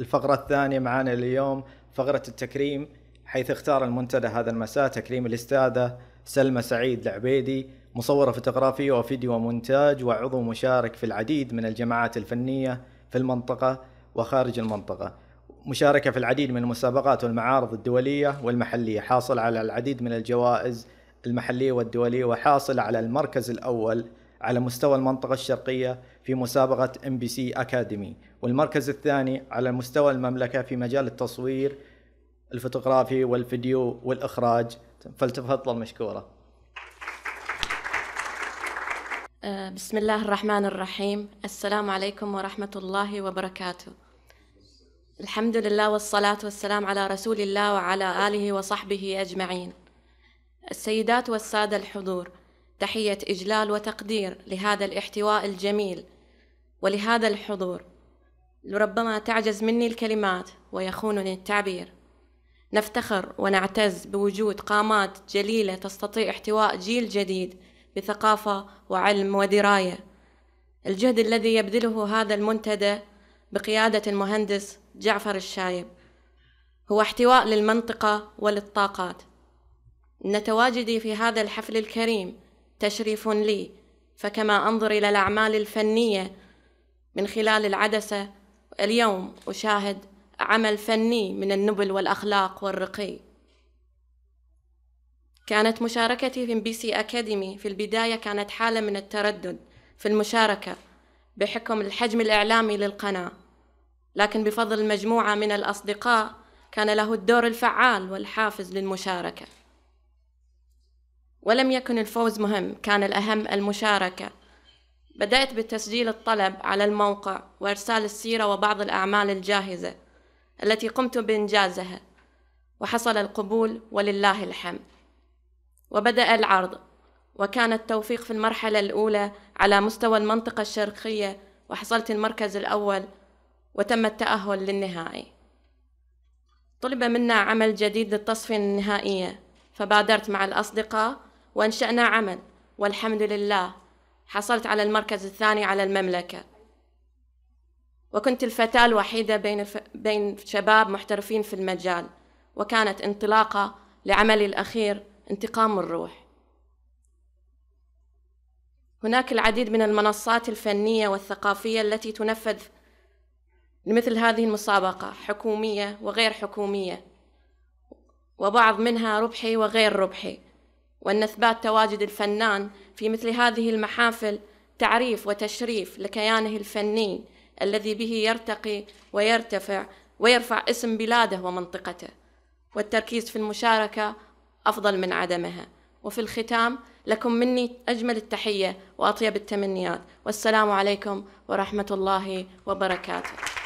الفقرة الثانية معانا اليوم فقرة التكريم حيث اختار المنتدى هذا المساء تكريم الأستاذة سلمى سعيد العبيدي مصورة فوتوغرافية وفيديو ومونتاج وعضو مشارك في العديد من الجماعات الفنية في المنطقة وخارج المنطقة مشاركة في العديد من المسابقات والمعارض الدولية والمحلية حاصل على العديد من الجوائز المحلية والدولية وحاصل على المركز الأول على مستوى المنطقة الشرقية في مسابقة ام بي سي اكاديمي والمركز الثاني على مستوى المملكة في مجال التصوير الفوتوغرافي والفيديو والاخراج فلتفضل مشكورة آه، بسم الله الرحمن الرحيم السلام عليكم ورحمة الله وبركاته الحمد لله والصلاة والسلام على رسول الله وعلى آله وصحبه أجمعين السيدات والسادة الحضور تحية إجلال وتقدير لهذا الاحتواء الجميل ولهذا الحضور لربما تعجز مني الكلمات ويخونني التعبير نفتخر ونعتز بوجود قامات جليلة تستطيع احتواء جيل جديد بثقافة وعلم ودراية الجهد الذي يبذله هذا المنتدى بقيادة المهندس جعفر الشايب هو احتواء للمنطقة وللطاقات إن تواجدي في هذا الحفل الكريم تشريف لي فكما انظر الى الاعمال الفنيه من خلال العدسه اليوم اشاهد عمل فني من النبل والاخلاق والرقي كانت مشاركتي في بي سي اكاديمي في البدايه كانت حاله من التردد في المشاركه بحكم الحجم الاعلامي للقناه لكن بفضل مجموعه من الاصدقاء كان له الدور الفعال والحافز للمشاركه ولم يكن الفوز مهم كان الأهم المشاركة بدأت بتسجيل الطلب على الموقع وإرسال السيرة وبعض الأعمال الجاهزة التي قمت بإنجازها وحصل القبول ولله الحمد وبدأ العرض وكان التوفيق في المرحلة الأولى على مستوى المنطقة الشرقية وحصلت المركز الأول وتم التأهل للنهائي طلب منا عمل جديد للتصفية النهائية فبادرت مع الأصدقاء وأنشأنا عمل والحمد لله حصلت على المركز الثاني على المملكة وكنت الفتاة الوحيدة بين, ف... بين شباب محترفين في المجال وكانت انطلاقة لعملي الأخير انتقام الروح هناك العديد من المنصات الفنية والثقافية التي تنفذ لمثل هذه المسابقة حكومية وغير حكومية وبعض منها ربحي وغير ربحي وأن إثبات تواجد الفنان في مثل هذه المحافل تعريف وتشريف لكيانه الفني الذي به يرتقي ويرتفع ويرفع اسم بلاده ومنطقته والتركيز في المشاركة أفضل من عدمها وفي الختام لكم مني أجمل التحية وأطيب التمنيات والسلام عليكم ورحمة الله وبركاته